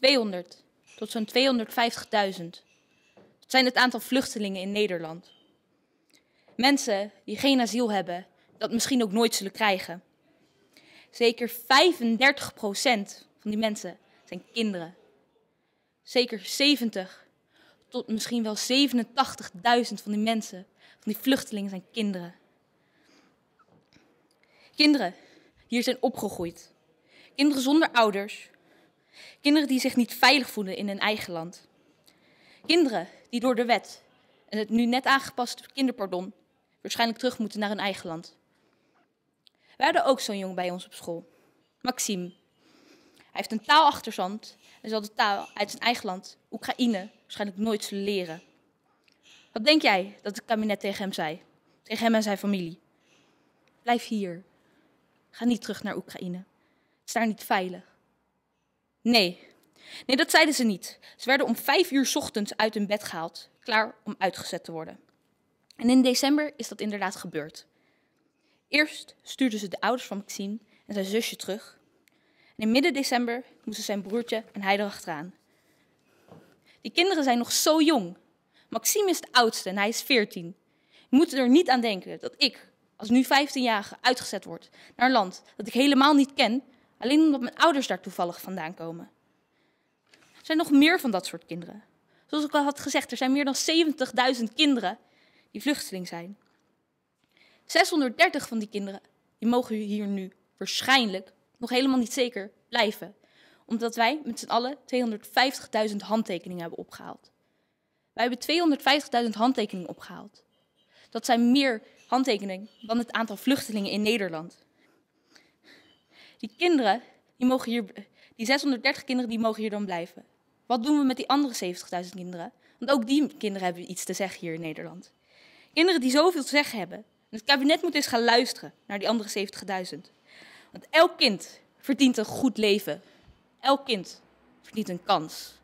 200 tot zo'n 250.000. Dat zijn het aantal vluchtelingen in Nederland. Mensen die geen asiel hebben, dat misschien ook nooit zullen krijgen. Zeker 35% van die mensen zijn kinderen. Zeker 70 tot misschien wel 87.000 van die mensen, van die vluchtelingen, zijn kinderen. Kinderen die hier zijn opgegroeid. Kinderen zonder ouders, Kinderen die zich niet veilig voelen in hun eigen land. Kinderen die door de wet en het nu net aangepaste kinderpardon waarschijnlijk terug moeten naar hun eigen land. We hadden ook zo'n jong bij ons op school, Maxime. Hij heeft een taalachterstand en zal de taal uit zijn eigen land, Oekraïne, waarschijnlijk nooit zullen leren. Wat denk jij dat het kabinet tegen hem zei? Tegen hem en zijn familie. Blijf hier. Ga niet terug naar Oekraïne. Het is daar niet veilig. Nee. Nee, dat zeiden ze niet. Ze werden om vijf uur ochtends uit hun bed gehaald, klaar om uitgezet te worden. En in december is dat inderdaad gebeurd. Eerst stuurden ze de ouders van Maxime en zijn zusje terug. En in midden december moesten zijn broertje en hij erachteraan. Die kinderen zijn nog zo jong. Maxime is de oudste en hij is 14. Je moet er niet aan denken dat ik, als nu 15-jarige, uitgezet word naar een land dat ik helemaal niet ken, Alleen omdat mijn ouders daar toevallig vandaan komen. Er zijn nog meer van dat soort kinderen. Zoals ik al had gezegd, er zijn meer dan 70.000 kinderen die vluchteling zijn. 630 van die kinderen die mogen hier nu waarschijnlijk nog helemaal niet zeker blijven, omdat wij met z'n allen 250.000 handtekeningen hebben opgehaald. Wij hebben 250.000 handtekeningen opgehaald. Dat zijn meer handtekeningen dan het aantal vluchtelingen in Nederland. Die kinderen, die, mogen hier, die 630 kinderen, die mogen hier dan blijven. Wat doen we met die andere 70.000 kinderen? Want ook die kinderen hebben iets te zeggen hier in Nederland. Kinderen die zoveel te zeggen hebben. het kabinet moet eens gaan luisteren naar die andere 70.000. Want elk kind verdient een goed leven. Elk kind verdient een kans.